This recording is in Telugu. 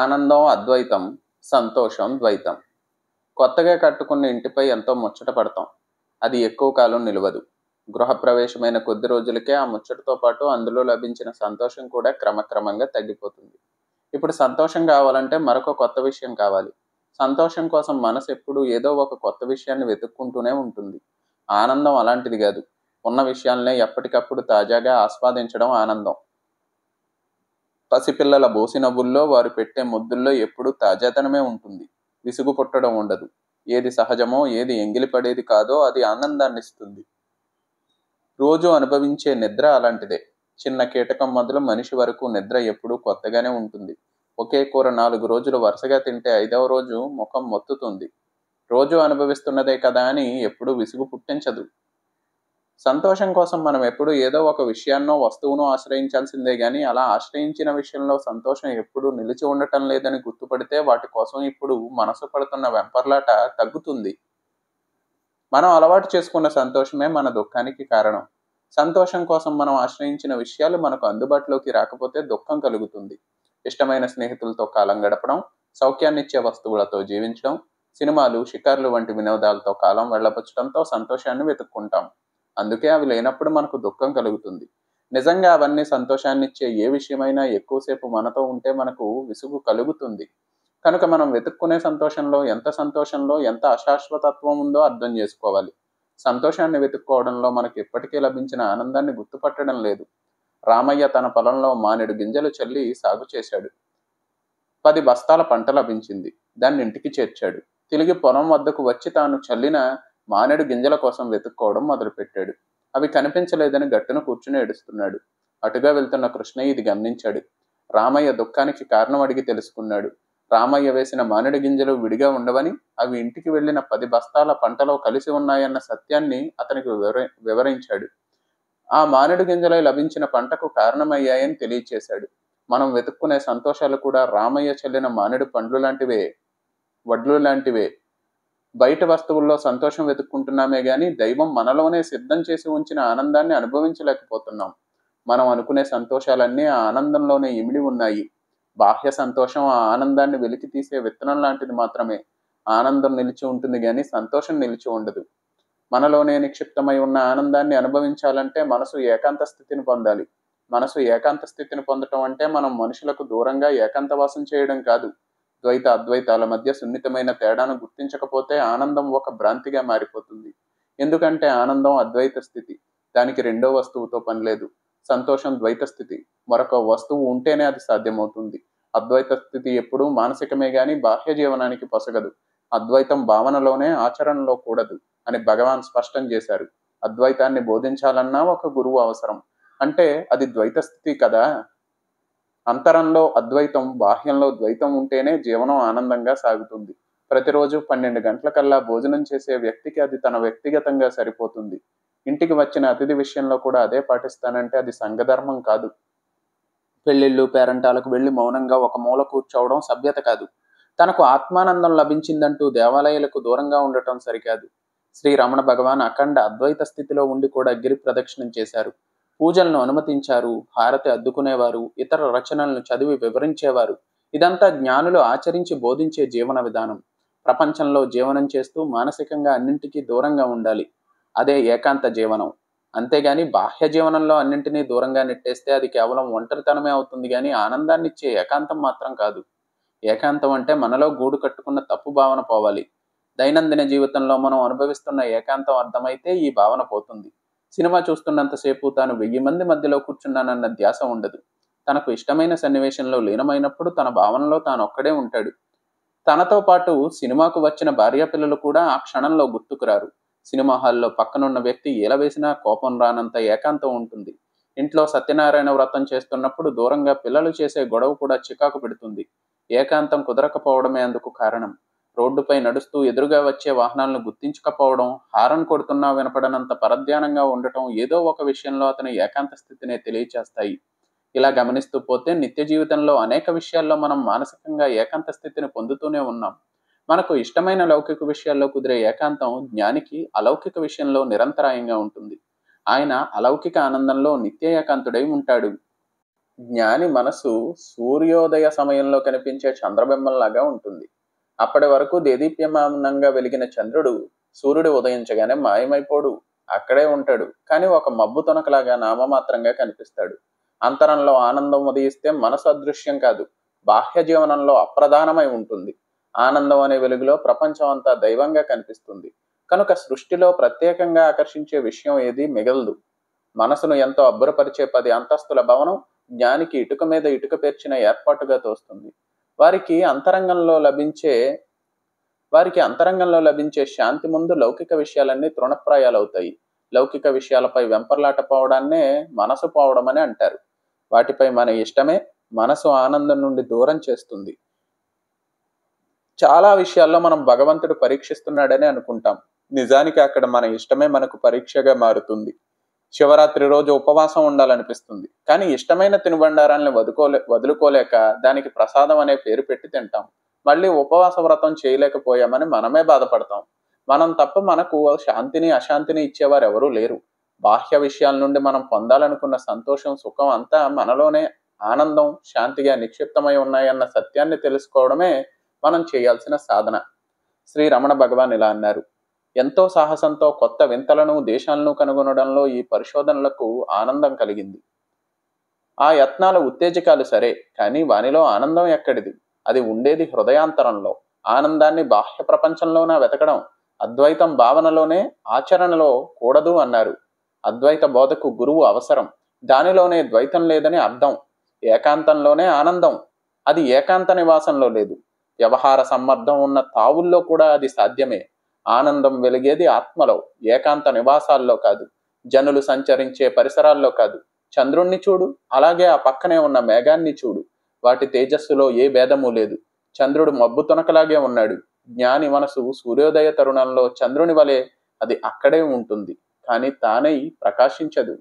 ఆనందం అద్వైతం సంతోషం ద్వైతం కొత్తగా కట్టుకున్న ఇంటిపై ఎంతో ముచ్చట పడతాం అది ఎక్కువ కాలం నిలవదు గృహప్రవేశమైన కొద్ది రోజులకే ఆ ముచ్చటతో పాటు అందులో లభించిన సంతోషం కూడా క్రమక్రమంగా తగ్గిపోతుంది ఇప్పుడు సంతోషం కావాలంటే మరొక కొత్త విషయం కావాలి సంతోషం కోసం మనసు ఎప్పుడూ ఏదో ఒక కొత్త విషయాన్ని వెతుక్కుంటూనే ఉంటుంది ఆనందం అలాంటిది కాదు ఉన్న విషయాలనే ఎప్పటికప్పుడు తాజాగా ఆస్వాదించడం ఆనందం పసిపిల్లల బోసినవ్వుల్లో వారు పెట్టే ముద్దుల్లో ఎప్పుడూ తాజాతనమే ఉంటుంది విసుగు పుట్టడం ఉండదు ఏది సహజమో ఏది ఎంగిలిపడేది కాదో అది ఆనందాన్నిస్తుంది రోజు అనుభవించే నిద్ర అలాంటిదే చిన్న కీటకం మొదలు మనిషి వరకు నిద్ర ఎప్పుడూ కొత్తగానే ఉంటుంది ఒకే కూర నాలుగు రోజులు వరుసగా తింటే ఐదవ రోజు ముఖం మొత్తుతుంది రోజు అనుభవిస్తున్నదే కదా అని ఎప్పుడూ విసుగు పుట్టించదు సంతోషం కోసం మనం ఎప్పుడు ఏదో ఒక విషయాన్నో వస్తువునో ఆశ్రయించాల్సిందే కానీ అలా ఆశ్రయించిన విషయంలో సంతోషం ఎప్పుడు నిలిచి ఉండటం లేదని గుర్తుపడితే వాటి కోసం ఇప్పుడు మనసు పడుతున్న వెంపర్లాట తగ్గుతుంది మనం అలవాటు చేసుకున్న సంతోషమే మన దుఃఖానికి కారణం సంతోషం కోసం మనం ఆశ్రయించిన విషయాలు మనకు అందుబాటులోకి రాకపోతే దుఃఖం కలుగుతుంది ఇష్టమైన స్నేహితులతో కాలం గడపడం సౌఖ్యాన్నిచ్చే వస్తువులతో జీవించడం సినిమాలు షికార్లు వంటి వినోదాలతో కాలం వెళ్ళపరచడంతో సంతోషాన్ని వెతుక్కుంటాం అందుకే అవి లేనప్పుడు మనకు దుఃఖం కలుగుతుంది నిజంగా అవన్నీ సంతోషాన్ని ఇచ్చే ఏ విషయమైనా ఎక్కువసేపు మనతో ఉంటే మనకు విసుగు కలుగుతుంది కనుక మనం వెతుక్కునే సంతోషంలో ఎంత సంతోషంలో ఎంత అశాశ్వతత్వం ఉందో అర్థం చేసుకోవాలి సంతోషాన్ని వెతుక్కోవడంలో మనకు ఎప్పటికీ లభించిన ఆనందాన్ని గుర్తుపట్టడం లేదు రామయ్య తన పొలంలో మానేడు గింజలు చల్లి సాగు చేశాడు పది బస్తాల పంట లభించింది దాన్ని ఇంటికి చేర్చాడు తిరిగి పొలం వద్దకు వచ్చి తాను చల్లిన మానేడు గింజల కోసం వెతుక్కోవడం మొదలుపెట్టాడు అవి కనిపించలేదని గట్టున కూర్చుని ఏడుస్తున్నాడు అటుగా వెళ్తున్న కృష్ణయ్య ఇది గమనించాడు రామయ్య దుఃఖానికి కారణం అడిగి తెలుసుకున్నాడు రామయ్య వేసిన మానడి గింజలు విడిగా ఉండవని అవి ఇంటికి వెళ్లిన పది బస్తాల పంటలో కలిసి ఉన్నాయన్న సత్యాన్ని అతనికి వివరించాడు ఆ మానడి గింజలు లభించిన పంటకు కారణమయ్యాయని తెలియచేశాడు మనం వెతుక్కునే సంతోషాలు కూడా రామయ్య చెల్లిన మానడి పండ్లు లాంటివే వడ్లు లాంటివే బయట వస్తువుల్లో సంతోషం వెతుక్కుంటున్నామే గాని దైవం మనలోనే సిద్ధం చేసి ఉంచిన ఆనందాన్ని అనుభవించలేకపోతున్నాం మనం అనుకునే సంతోషాలన్నీ ఆ ఆనందంలోనే ఇమిడి ఉన్నాయి బాహ్య సంతోషం ఆ ఆనందాన్ని వెలికి తీసే విత్తనం లాంటిది మాత్రమే ఆనందం నిలిచి ఉంటుంది కానీ సంతోషం నిలిచి ఉండదు మనలోనే నిక్షిప్తమై ఉన్న ఆనందాన్ని అనుభవించాలంటే మనసు ఏకాంత స్థితిని పొందాలి మనసు ఏకాంత స్థితిని పొందటం అంటే మనం మనుషులకు దూరంగా ఏకాంతవాసం చేయడం కాదు ద్వైత అద్వైతాల మధ్య సున్నితమైన తేడాను గుర్తించకపోతే ఆనందం ఒక భ్రాంతిగా మారిపోతుంది ఎందుకంటే ఆనందం అద్వైత స్థితి దానికి రెండో వస్తువుతో పనిలేదు సంతోషం ద్వైత స్థితి మరొక వస్తువు ఉంటేనే అది సాధ్యమవుతుంది అద్వైత స్థితి ఎప్పుడూ మానసికమే గాని బాహ్య జీవనానికి పొసగదు అద్వైతం భావనలోనే ఆచరణలో కూడదు అని భగవాన్ స్పష్టం చేశారు అద్వైతాన్ని బోధించాలన్నా ఒక గురువు అవసరం అంటే అది ద్వైత స్థితి కదా అంతరంలో అద్వైతం బాహ్యంలో ద్వైతం ఉంటేనే జీవనం ఆనందంగా సాగుతుంది ప్రతిరోజు పన్నెండు గంటలకల్లా భోజనం చేసే వ్యక్తికి అది తన వ్యక్తిగతంగా సరిపోతుంది ఇంటికి వచ్చిన అతిథి విషయంలో కూడా అదే పాటిస్తానంటే అది సంఘధర్మం కాదు పెళ్ళిళ్ళు పేరంటాలకు వెళ్ళి మౌనంగా ఒక మూల కూర్చోవడం సభ్యత కాదు తనకు ఆత్మానందం లభించిందంటూ దేవాలయాలకు దూరంగా ఉండటం సరికాదు శ్రీ రమణ భగవాన్ అఖండ అద్వైత స్థితిలో ఉండి కూడా గిరి ప్రదక్షిణం చేశారు పూజలను అనుమతించారు హారతి అద్దుకునేవారు ఇతర రచనలను చదివి వివరించేవారు ఇదంతా జ్ఞానులు ఆచరించి బోధించే జీవన విధానం ప్రపంచంలో జీవనం చేస్తూ మానసికంగా అన్నింటికీ దూరంగా ఉండాలి అదే ఏకాంత జీవనం అంతేగాని బాహ్య జీవనంలో అన్నింటినీ దూరంగా నెట్టేస్తే అది కేవలం ఒంటరితనమే అవుతుంది కానీ ఆనందాన్నిచ్చే ఏకాంతం మాత్రం కాదు ఏకాంతం అంటే మనలో గూడు కట్టుకున్న తప్పు భావన పోవాలి దైనందిన జీవితంలో మనం అనుభవిస్తున్న ఏకాంతం అర్థమైతే ఈ భావన పోతుంది సినిమా చూస్తున్నంతసేపు తాను వెయ్యి మంది మధ్యలో కూర్చున్నానన్న ధ్యాస ఉండదు తనకు ఇష్టమైన సన్నివేశంలో లీనమైనప్పుడు తన భావనలో తాను ఒక్కడే ఉంటాడు తనతో పాటు సినిమాకు వచ్చిన భార్య పిల్లలు కూడా ఆ క్షణంలో గుర్తుకురారు సినిమా హాల్లో పక్కనున్న వ్యక్తి వేసినా కోపం రానంత ఏకాంతం ఉంటుంది ఇంట్లో సత్యనారాయణ వ్రతం చేస్తున్నప్పుడు దూరంగా పిల్లలు చేసే గొడవ కూడా చికాకు పెడుతుంది ఏకాంతం కుదరకపోవడమే అందుకు కారణం రోడ్డుపై నడుస్తూ ఎదురుగా వచ్చే వాహనాలను గుర్తించకపోవడం హారన్ కొడుతున్నా వినపడనంత పరధ్యానంగా ఉండటం ఏదో ఒక విషయంలో అతని ఏకాంత స్థితిని తెలియచేస్తాయి ఇలా గమనిస్తూ పోతే నిత్య జీవితంలో అనేక విషయాల్లో మనం మానసికంగా ఏకాంత స్థితిని పొందుతూనే ఉన్నాం మనకు ఇష్టమైన లౌకిక విషయాల్లో కుదిరే ఏకాంతం జ్ఞానికి అలౌకిక విషయంలో నిరంతరాయంగా ఉంటుంది ఆయన అలౌకిక ఆనందంలో నిత్య ఏకాంతుడై ఉంటాడు జ్ఞాని మనసు సూర్యోదయ సమయంలో కనిపించే చంద్రబింబంలాగా ఉంటుంది అప్పటి వరకు దేదీప్యమానంగా వెలిగిన చంద్రుడు సూర్యుడు ఉదయించగానే మాయమైపోడు అక్కడే ఉంటాడు కానీ ఒక మబ్బు తొనకలాగా నామమాత్రంగా కనిపిస్తాడు అంతరంలో ఆనందం ఉదయిస్తే మనసు అదృశ్యం కాదు బాహ్య జీవనంలో అప్రధానమై ఉంటుంది ఆనందం అనే వెలుగులో ప్రపంచం అంతా దైవంగా కనిపిస్తుంది కనుక సృష్టిలో ప్రత్యేకంగా ఆకర్షించే విషయం ఏది మిగలదు మనసును ఎంతో అబ్బురపరిచే పది అంతస్తుల భవనం జ్ఞానికి ఇటుక మీద ఇటుక పేర్చిన ఏర్పాటుగా తోస్తుంది వారికి అంతరంగంలో లభించే వారికి అంతరంగంలో లభించే శాంతి ముందు లౌకిక విషయాలన్నీ తృణప్రాయాలవుతాయి లౌకిక విషయాలపై వెంపర్లాట పోవడాన్నే మనసు పోవడం అని అంటారు వాటిపై మన ఇష్టమే మనసు ఆనందం నుండి దూరం చేస్తుంది చాలా విషయాల్లో మనం భగవంతుడు పరీక్షిస్తున్నాడని అనుకుంటాం నిజానికి అక్కడ మన ఇష్టమే మనకు పరీక్షగా మారుతుంది శివరాత్రి రోజు ఉపవాసం ఉండాలనిపిస్తుంది కానీ ఇష్టమైన తినుబండారాన్ని వదుకోలే వదులుకోలేక దానికి ప్రసాదం అనే పేరు పెట్టి తింటాం మళ్ళీ ఉపవాస వ్రతం చేయలేకపోయామని మనమే బాధపడతాం మనం తప్ప మనకు శాంతిని అశాంతిని ఇచ్చేవారు ఎవరూ లేరు బాహ్య విషయాల నుండి మనం పొందాలనుకున్న సంతోషం సుఖం అంతా మనలోనే ఆనందం శాంతిగా నిక్షిప్తమై ఉన్నాయన్న సత్యాన్ని తెలుసుకోవడమే మనం చేయాల్సిన సాధన శ్రీ రమణ భగవాన్ ఇలా అన్నారు ఎంతో సాహసంతో కొత్త వింతలను దేశాలను కనుగొనడంలో ఈ పరిశోధనలకు ఆనందం కలిగింది ఆ యత్నాల ఉత్తేజకాలు సరే కానీ వానిలో ఆనందం ఎక్కడిది అది ఉండేది హృదయాంతరంలో ఆనందాన్ని బాహ్య ప్రపంచంలోనా వెతకడం అద్వైతం భావనలోనే ఆచరణలో కూడదు అన్నారు అద్వైత బోధకు గురువు అవసరం దానిలోనే ద్వైతం లేదని అర్థం ఏకాంతంలోనే ఆనందం అది ఏకాంత నివాసంలో లేదు వ్యవహార సమ్మర్ధం ఉన్న తావుల్లో కూడా అది సాధ్యమే ఆనందం వెలిగేది ఆత్మలో ఏకాంత నివాసాల్లో కాదు జనులు సంచరించే పరిసరాల్లో కాదు చంద్రుణ్ణి చూడు అలాగే ఆ పక్కనే ఉన్న మేఘాన్ని చూడు వాటి తేజస్సులో ఏ భేదము లేదు చంద్రుడు మబ్బు తునకలాగే ఉన్నాడు జ్ఞాని మనసు సూర్యోదయ తరుణంలో చంద్రుని వలె అది అక్కడే ఉంటుంది కానీ తానై ప్రకాశించదు